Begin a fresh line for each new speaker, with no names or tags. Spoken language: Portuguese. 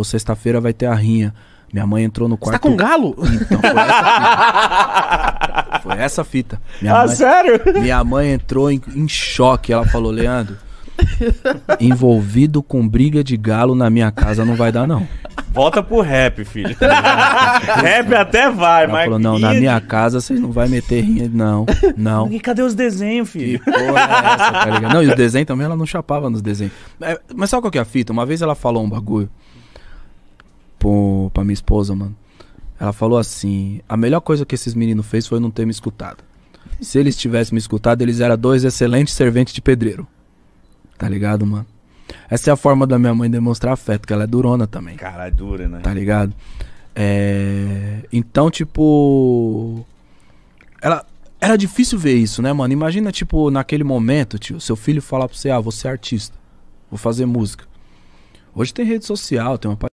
falou: sexta-feira vai ter a rinha. Minha mãe entrou no quarto. Você tá com galo? Então, foi essa fita. foi essa fita. Minha ah, mãe... sério? Minha mãe entrou em, em choque. Ela falou: Leandro, envolvido com briga de galo na minha casa não vai dar, não. Volta pro rap, filho. Tá rap até vai, Ela mas. Falou, não, na minha casa vocês não vai meter rinha, não. Não.
E cadê os desenhos, filho? Que porra é
essa, tá ligado? Não, e o desenho também ela não chapava nos desenhos. É, mas sabe qual que é a fita? Uma vez ela falou um bagulho pro, pra minha esposa, mano. Ela falou assim: a melhor coisa que esses meninos fez foi não ter me escutado. Se eles tivessem me escutado, eles eram dois excelentes serventes de pedreiro. Tá ligado, mano? Essa é a forma da minha mãe demonstrar afeto, que ela é durona também. Cara, é dura, né? Tá ligado? É... Então, tipo. Ela. Era difícil ver isso, né, mano? Imagina, tipo, naquele momento, tio, seu filho falar pra você, ah, você ser é artista, vou fazer música. Hoje tem rede social, tem uma